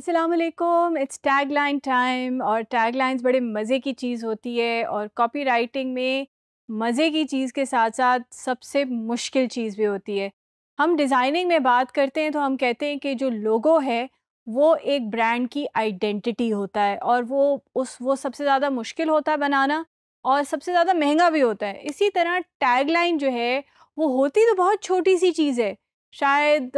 Aslam it's tag line time और tag lines बड़े मज़े की चीज़ होती है और कॉपी राइटिंग में मज़े की चीज़ के साथ साथ सबसे मुश्किल चीज़ भी होती है हम डिज़ाइनिंग में बात करते हैं तो हम कहते हैं कि जो लोगो है वो एक ब्रांड की आइडेंटिटी होता है और वो उस वो सबसे ज़्यादा मुश्किल होता है बनाना और सबसे ज़्यादा महंगा भी होता है इसी तरह टैग लाइन जो है वो होती तो बहुत छोटी सी चीज़ है शायद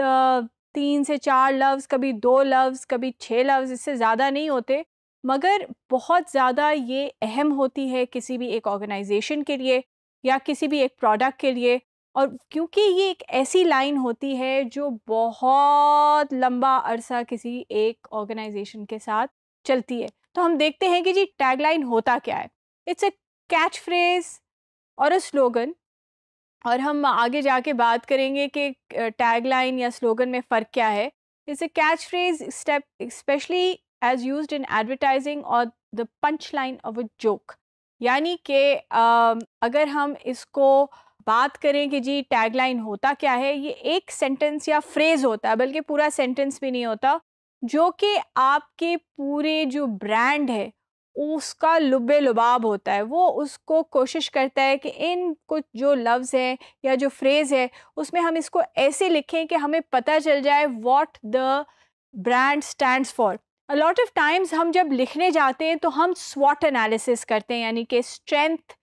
तीन से चार लफ्ज़ कभी दो लफ्ज़ कभी छः लफ्ज़ इससे ज़्यादा नहीं होते मगर बहुत ज़्यादा ये अहम होती है किसी भी एक ऑर्गेनाइजेशन के लिए या किसी भी एक प्रोडक्ट के लिए और क्योंकि ये एक ऐसी लाइन होती है जो बहुत लंबा अरसा किसी एक ऑर्गेनाइजेशन के साथ चलती है तो हम देखते हैं कि जी टैगलाइन होता क्या है इट्स अ कैच फ्रेज और अ स्लोगन और हम आगे जाके बात करेंगे कि टैगलाइन या स्लोगन में फ़र्क क्या है a catch phrase step especially as use in advertising और the punch line of a joke यानी कि अगर हम इसको बात करें कि जी टैगलाइन होता क्या है ये एक सेंटेंस या फ्रेज़ होता है बल्कि पूरा सेंटेंस भी नहीं होता जो कि आपके पूरे जो ब्रांड है उसका लुबे लुबाब होता है वो उसको कोशिश करता है कि इन कुछ जो लफ्ज़ हैं या जो फ्रेज़ है उसमें हम इसको ऐसे लिखें कि हमें पता चल जाए what the brand stand for a lot of times हम जब लिखने जाते हैं तो हम स्वॉट एनालिसिस करते हैं यानी कि strength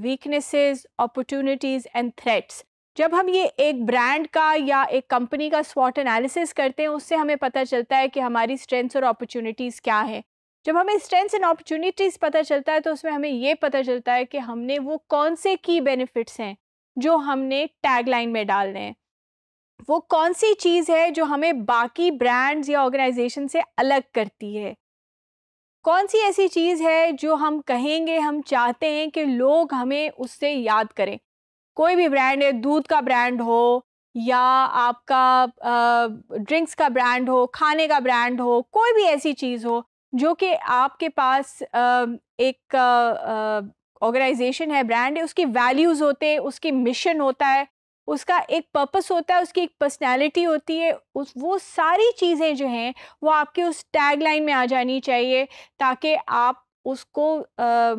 weaknesses opportunities and threats जब हम ये एक ब्रांड का या एक कंपनी का स्वॉट एनालिसिस करते हैं उससे हमें पता चलता है कि हमारी स्ट्रेंथ्स और अपॉर्चुनिटीज़ क्या हैं जब हमें स्ट्रेंथ्स एंड अपॉर्चुनिटीज़ पता चलता है तो उसमें हमें ये पता चलता है कि हमने वो कौन से की बेनिफिट्स हैं जो हमने टैगलाइन में डाल हैं वो कौन सी चीज़ है जो हमें बाकी ब्रांड्स या ऑर्गेनाइजेशन से अलग करती है कौन सी ऐसी चीज़ है जो हम कहेंगे हम चाहते हैं कि लोग हमें उससे याद करें कोई भी ब्रांड है दूध का ब्रांड हो या आपका ड्रिंक्स का ब्रांड हो खाने का ब्रांड हो कोई भी ऐसी चीज़ हो जो कि आपके पास एक ऑर्गेनाइजेशन है ब्रांड है उसकी वैल्यूज़ होते हैं उसकी मिशन होता है उसका एक पर्पस होता है उसकी एक पर्सनैलिटी होती है उस वो सारी चीज़ें जो हैं वो आपके उस टैग लाइन में आ जानी चाहिए ताकि आप उसको आ,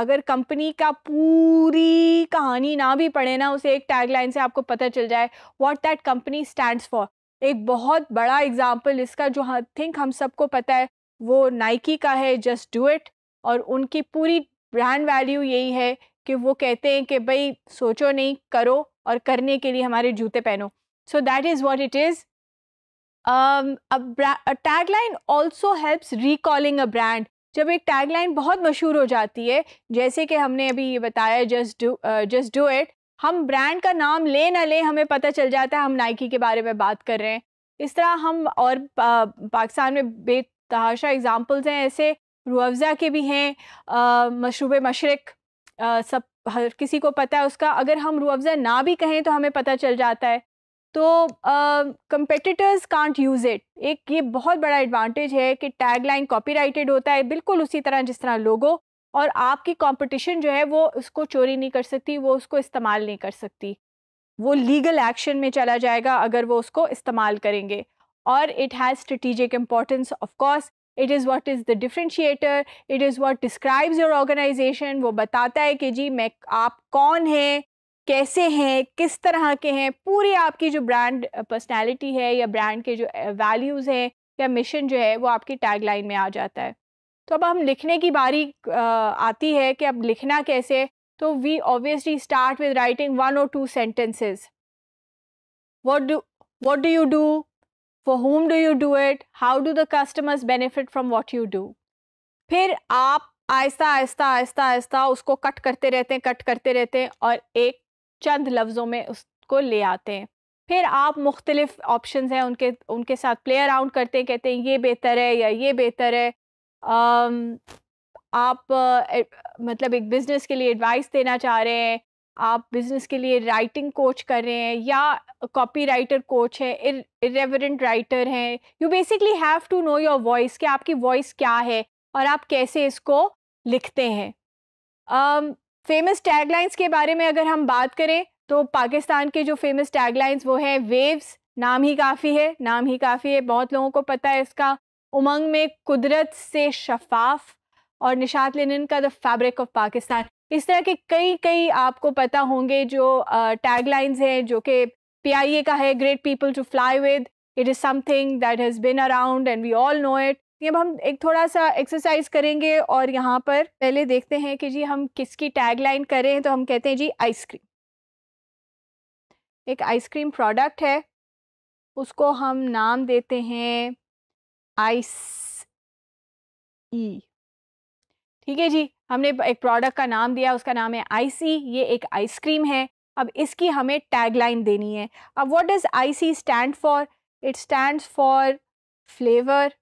अगर कंपनी का पूरी कहानी ना भी पढ़े ना उसे एक टैग लाइन से आपको पता चल जाए what that company stands for एक बहुत बड़ा एग्जाम्पल इसका जो आई हाँ, थिंक हम सबको पता है वो नाइकी का है जस्ट डू इट और उनकी पूरी ब्रांड वैल्यू यही है कि वो कहते हैं कि भाई सोचो नहीं करो और करने के लिए हमारे जूते पहनो so that is what it is tag line also helps recalling a brand जब एक टैग लाइन बहुत मशहूर हो जाती है जैसे कि हमने अभी ये बताया just do just do it हम ब्रांड का नाम ले ना ले हमें पता चल जाता है हम नाइकी के बारे में बात कर रहे हैं इस तरह हम और uh, पाकिस्तान में बे तहाशा एग्ज़ाम्पल्स हैं ऐसे रूअफ़ा के भी हैं मशरूब मशरक़ सब हर किसी को पता है उसका अगर हम रूअफ़ा ना भी कहें तो हमें पता चल जाता है तो कंपेटिटर्स कांट यूज़ इट एक ये बहुत बड़ा एडवांटेज है कि टैगलाइन कॉपीराइटेड होता है बिल्कुल उसी तरह जिस तरह लोगो और आपकी कंपटीशन जो है वो उसको चोरी नहीं कर सकती वो उसको इस्तेमाल नहीं कर सकती वो लीगल एक्शन में चला जाएगा अगर वो उसको इस्तेमाल करेंगे और it has strategic importance of course it is what is the differentiator it is what describes your organisation वो बताता है कि जी मैं आप कौन हैं कैसे हैं किस तरह के हैं पूरी आपकी जो ब्रांड पर्सनैलिटी है या ब्रांड के जो वैल्यूज़ हैं या मिशन जो है वो आपकी टैगलाइन में आ जाता है तो अब हम लिखने की बारी आती है कि अब लिखना कैसे तो we obviously start with writing one और two sentences what do what do you do for whom do you do it how do the customers benefit from what you do फिर आप आहिस्ता आहिस्ता आहिस्ता आहिस्ता उसको कट करते रहते हैं कट करते रहते हैं और एक चंद लफ्ज़ों में उसको ले आते हैं फिर आप मुख्तलिफ ऑप्शन हैं उनके उनके साथ प्ले अराउंड करते हैं कहते हैं ये बेहतर है या ये बेहतर है आम, आप मतलब एक बिज़नेस के लिए एडवाइस देना चाह रहे हैं आप बिजनेस के लिए राइटिंग कोच कर रहे हैं या कॉपी राइटर कोच है इरेवरेंट राइटर हैं you basically have to know your voice कि आपकी वॉइस क्या है और आप कैसे इसको लिखते हैं फेमस टैगलाइंस के बारे में अगर हम बात करें तो पाकिस्तान के जो फेमस टैगलाइंस वो हैं वेव्स नाम ही काफ़ी है नाम ही काफ़ी है बहुत लोगों को पता है इसका उमंग में कुदरत से शफाफ और निशात लेनिन का द फैब्रिक ऑफ पाकिस्तान इस तरह के कई कई आपको पता होंगे जो टैगलाइंस हैं जो कि ए का है great people to fly with it is something that has been around and we all know it अब हम एक थोड़ा सा एक्सरसाइज करेंगे और यहाँ पर पहले देखते हैं कि जी हम किसकी टैगलाइन करें तो हम कहते हैं जी आइसक्रीम एक आइसक्रीम प्रोडक्ट है उसको हम नाम देते हैं आइस ई e. ठीक है जी हमने एक प्रोडक्ट का नाम दिया उसका नाम है आईसी ये एक आइसक्रीम है अब इसकी हमें टैगलाइन देनी है अब what does IC stand for it stands for flavour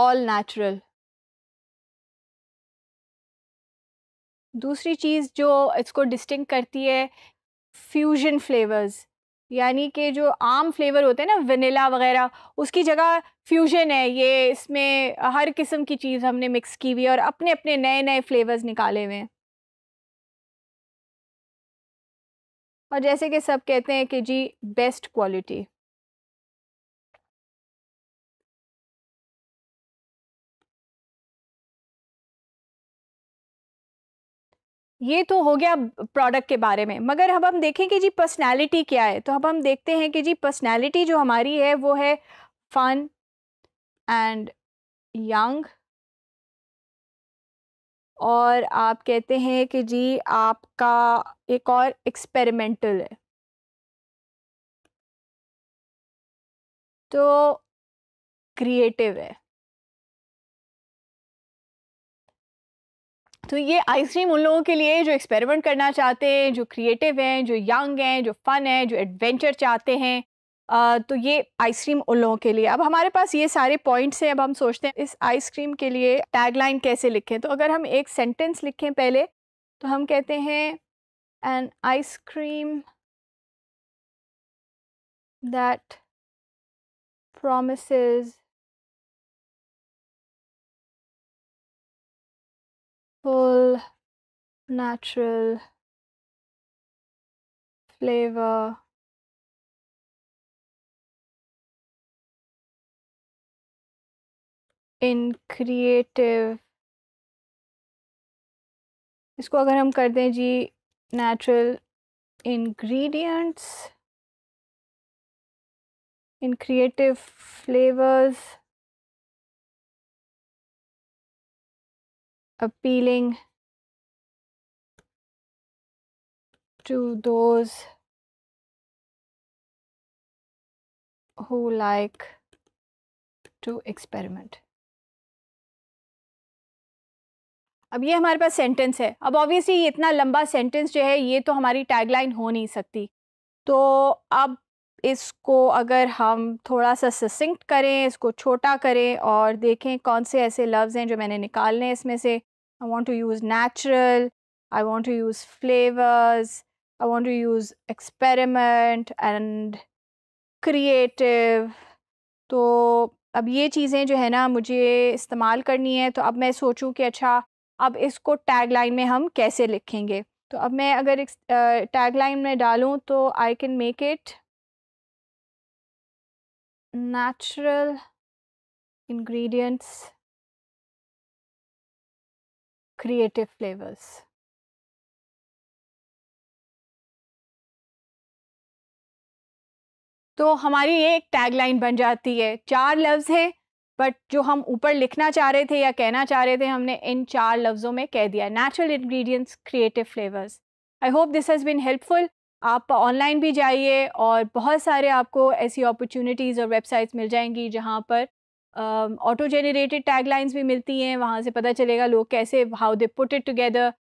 all natural दूसरी चीज़ जो इसको डिस्टिंग करती है फ्यूजन फ्लेवर्स यानी कि जो आम फ्लेवर होते हैं ना वनीला वगैरह उसकी जगह फ्यूजन है ये इसमें हर किस्म की चीज़ हमने मिक्स की हुई है और अपने अपने नए नए फ्लेवर्स निकाले हुए हैं और जैसे कि सब कहते हैं कि जी बेस्ट क्वालिटी ये तो हो गया प्रोडक्ट के बारे में मगर अब हम देखें कि जी पर्सनालिटी क्या है तो अब हम देखते हैं कि जी पर्सनालिटी जो हमारी है वो है फन एंड यंग और आप कहते हैं कि जी आपका एक और एक्सपेरिमेंटल है तो क्रिएटिव है तो ये आइसक्रीम उन लोगों के लिए जो एक्सपेरिमेंट करना चाहते हैं जो क्रिएटिव हैं जो यंग हैं जो फ़न है जो एडवेंचर चाहते हैं तो ये आइसक्रीम उन लोगों के लिए अब हमारे पास ये सारे पॉइंट्स हैं अब हम सोचते हैं इस आइसक्रीम के लिए टैगलाइन कैसे लिखें तो अगर हम एक सेंटेंस लिखें पहले तो हम कहते हैं an ice cream that promises full natural flavor in creative इसको अगर हम कर दें जी natural ingredients in creative flavours appealing to those who like to experiment. अब ये हमारे पास सेंटेंस है अब ऑब्वियसली ये इतना लंबा सेंटेंस जो है ये तो हमारी टैगलाइन हो नहीं सकती तो अब इसको अगर हम थोड़ा सा ससिंक्ट करें इसको छोटा करें और देखें कौन से ऐसे लफ्ज़ हैं जो मैंने निकालने हैं इसमें से I want to use natural, I want to use flavors, I want to use experiment and creative. तो अब ये चीज़ें जो है ना मुझे इस्तेमाल करनी है तो अब मैं सोचूं कि अच्छा अब इसको टैग लाइन में हम कैसे लिखेंगे तो अब मैं अगर टैग लाइन में डालूं तो I can make it natural ingredients creative flavors. तो हमारी ये एक टैगलाइन बन जाती है चार लफ्ज़ है बट जो हम ऊपर लिखना चाह रहे थे या कहना चाह रहे थे हमने इन चार लफ्ज़ों में कह दिया natural ingredients creative flavours I hope this has been helpful आप ऑनलाइन भी जाइए और बहुत सारे आपको ऐसी अपॉर्चुनिटीज़ और वेबसाइट्स मिल जाएंगी जहाँ पर ऑटो जेनरेटेड टैगलाइंस भी मिलती हैं वहाँ से पता चलेगा लोग कैसे how they put it together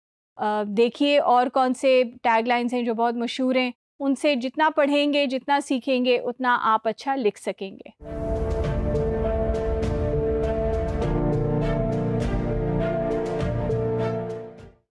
देखिए और कौन से टैगलाइंस हैं जो बहुत मशहूर हैं उनसे जितना पढ़ेंगे जितना सीखेंगे उतना आप अच्छा लिख सकेंगे